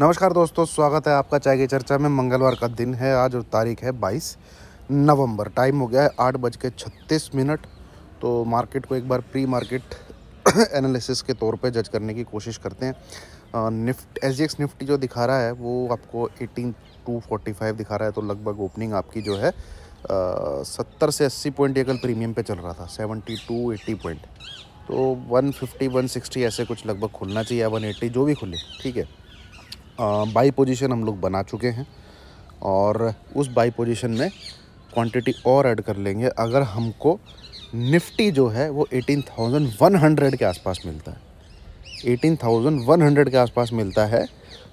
नमस्कार दोस्तों स्वागत है आपका चाय की चर्चा में मंगलवार का दिन है आज और तारीख है 22 नवंबर टाइम हो गया है आठ बज के छत्तीस मिनट तो मार्केट को एक बार प्री मार्केट एनालिसिस के तौर पे जज करने की कोशिश करते हैं निफ्ट एस जी निफ्टी जो दिखा रहा है वो आपको एटीन टू फोर्टी फाइव दिखा रहा है तो लगभग ओपनिंग आपकी जो है सत्तर से अस्सी पॉइंट ये कल प्रीमियम पर चल रहा था सेवनटी टू एट्टी पॉइंट तो वन फिफ्टी वन सिक्सटी ऐसे कुछ लगभग खुलना चाहिए या वन एट्टी जो भी खुले ठीक है बाई पोजीशन हम लोग बना चुके हैं और उस बाई पोजीशन में क्वांटिटी और ऐड कर लेंगे अगर हमको निफ्टी जो है वो 18,100 के आसपास मिलता है 18,100 के आसपास मिलता है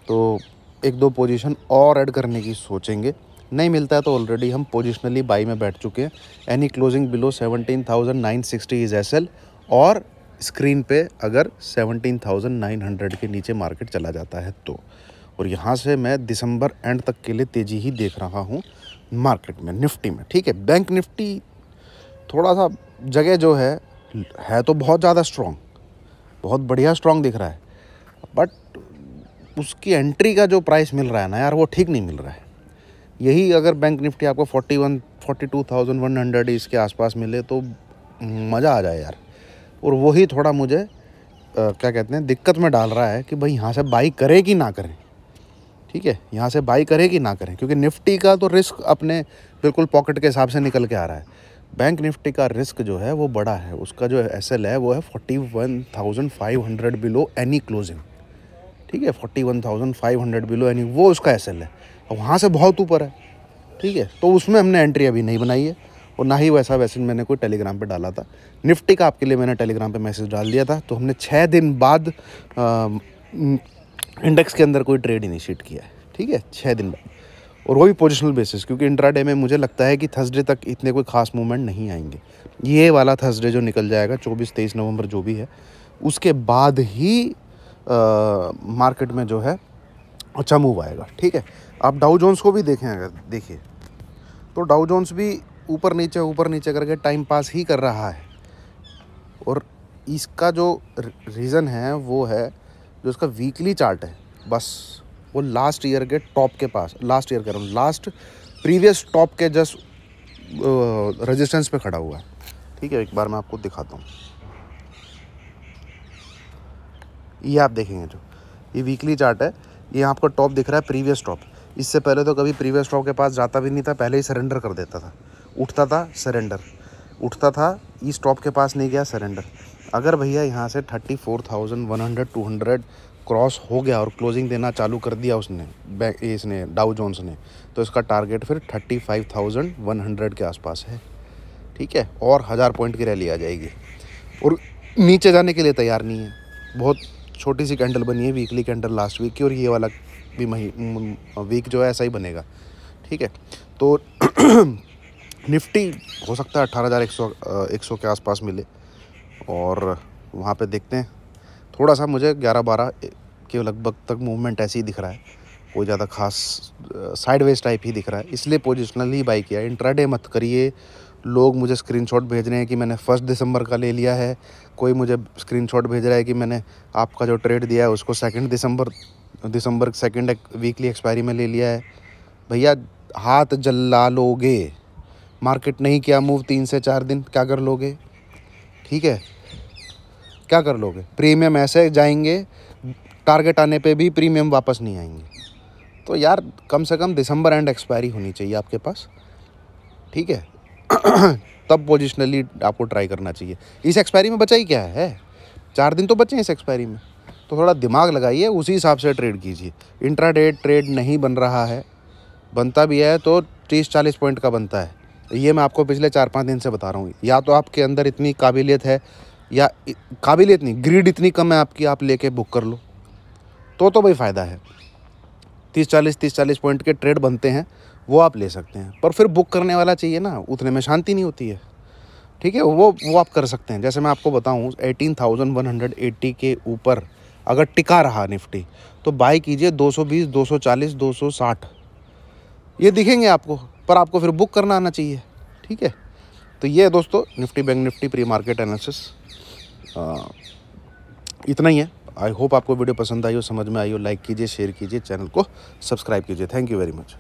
तो एक दो पोजीशन और ऐड करने की सोचेंगे नहीं मिलता है तो ऑलरेडी हम पोजिशनली बाई में बैठ चुके हैं any closing below 17,960 is SL और स्क्रीन पे अगर 17,900 के नीचे मार्केट चला जाता है तो और यहाँ से मैं दिसंबर एंड तक के लिए तेज़ी ही देख रहा हूँ मार्केट में निफ्टी में ठीक है बैंक निफ्टी थोड़ा सा जगह जो है है तो बहुत ज़्यादा स्ट्रॉन्ग बहुत बढ़िया स्ट्रॉन्ग दिख रहा है बट उसकी एंट्री का जो प्राइस मिल रहा है ना यार वो ठीक नहीं मिल रहा है यही अगर बैंक निफ्टी आपको forty one forty two thousand one hundred इसके आसपास मिले तो मज़ा आ जाए यार और वही थोड़ा मुझे आ, क्या कहते हैं दिक्कत में डाल रहा है कि भाई यहाँ से बाई करें कि ना करें ठीक है यहाँ से बाई करें कि ना करें क्योंकि निफ्टी का तो रिस्क अपने बिल्कुल पॉकेट के हिसाब से निकल के आ रहा है बैंक निफ्टी का रिस्क जो है वो बड़ा है उसका जो एस है वो है forty one thousand five hundred below any closing ठीक है forty one thousand five hundred below any वो उसका एस है और वहाँ से बहुत ऊपर है ठीक है तो उसमें हमने एंट्री अभी नहीं बनाई है और ना ही वैसा वैसे मैंने कोई टेलीग्राम पे डाला था निफ्टी का आपके लिए मैंने टेलीग्राम पे मैसेज डाल दिया था तो हमने छः दिन बाद इंडेक्स के अंदर कोई ट्रेड इनिशिएट किया है ठीक है छः दिन बाद और वो भी पोजिशनल बेसिस क्योंकि इंट्राडे में मुझे लगता है कि थर्सडे तक इतने कोई खास मूवमेंट नहीं आएंगे ये वाला थर्सडे जो निकल जाएगा चौबीस तेईस नवंबर जो भी है उसके बाद ही आ, मार्केट में जो है अच्छा मूव आएगा ठीक है आप डाउ जोन्स को भी देखें अगर देखिए तो डाउ जोन्स भी ऊपर नीचे ऊपर नीचे करके टाइम पास ही कर रहा है और इसका जो रीज़न है वो है जो इसका वीकली चार्ट है बस वो लास्ट ईयर के टॉप के पास लास्ट ईयर कह रहा हूँ लास्ट प्रीवियस टॉप के जस्ट रेजिस्टेंस पे खड़ा हुआ है ठीक है एक बार मैं आपको दिखाता हूँ ये आप देखेंगे जो ये वीकली चार्ट है ये आपका टॉप दिख रहा है प्रीवियस टॉप इससे पहले तो कभी प्रीवियस टॉप के पास जाता भी नहीं था पहले ही सरेंडर कर देता था उठता था सरेंडर उठता था इस टॉप के पास नहीं गया सरेंडर अगर भैया यहाँ से thirty four thousand one hundred two hundred cross हो गया और क्लोजिंग देना चालू कर दिया उसने इसने डाउ जोन्स ने तो इसका टारगेट फिर thirty five thousand one hundred के आसपास है ठीक है और हज़ार पॉइंट की रैली आ जाएगी और नीचे जाने के लिए तैयार नहीं है बहुत छोटी सी कैंडल बनी है वीकली कैंडल लास्ट वीक की और ये वाला भी मही वीक जो है ऐसा ही बनेगा ठीक है तो निफ्टी हो सकता है अट्ठारह हज़ार एक सौ एक सौ के आसपास मिले और वहाँ पे देखते हैं थोड़ा सा मुझे 11-12 के लगभग तक मूवमेंट ऐसे ही दिख रहा है कोई ज़्यादा खास साइडवेज टाइप ही दिख रहा है इसलिए पोजिशनल ही बाई किया इंट्राडे मत करिए लोग मुझे स्क्रीनशॉट भेज रहे हैं कि मैंने फर्स्ट दिसंबर का ले लिया है कोई मुझे स्क्रीनशॉट भेज रहा है कि मैंने आपका जो ट्रेड दिया है उसको सेकेंड दिसंबर दिसंबर सेकेंड वीकली एक्सपायरी में ले लिया है भैया हाथ जल्ला लोगे मार्केट नहीं किया मूव तीन से चार दिन क्या कर लोगे ठीक है क्या कर लोगे प्रीमियम ऐसे जाएंगे टारगेट आने पे भी प्रीमियम वापस नहीं आएंगे तो यार कम से कम दिसंबर एंड एक्सपायरी होनी चाहिए आपके पास ठीक है तब पोजिशनली आपको ट्राई करना चाहिए इस एक्सपायरी में बचा ही क्या है चार दिन तो बचे इस एक्सपायरी में तो थोड़ा दिमाग लगाइए उसी हिसाब से ट्रेड कीजिए इंट्राडे ट्रेड नहीं बन रहा है बनता भी है तो तीस चालीस पॉइंट का बनता है तो ये मैं आपको पिछले चार पाँच दिन से बता रहा हूँ या तो आपके अंदर इतनी काबिलियत है या काबिलियत नहीं ग्रीड इतनी कम है आपकी आप लेके बुक कर लो तो तो भाई फ़ायदा है तीस चालीस तीस चालीस पॉइंट के ट्रेड बनते हैं वो आप ले सकते हैं पर फिर बुक करने वाला चाहिए ना उतने में शांति नहीं होती है ठीक है वो वो आप कर सकते हैं जैसे मैं आपको बताऊँ eighteen thousand one hundred eighty के ऊपर अगर टिका रहा निफ्टी तो बाई कीजिए दो सौ बीस दो सौ चालीस दो सौ साठ ये दिखेंगे आपको पर आपको फिर बुक करना आना चाहिए ठीक है तो ये है दोस्तों Nifty bank Nifty pre market analysis इतना ही है आई होप आपको वीडियो पसंद आई हो समझ में आई हो लाइक कीजिए शेयर कीजिए चैनल को सब्सक्राइब कीजिए थैंक यू वेरी मच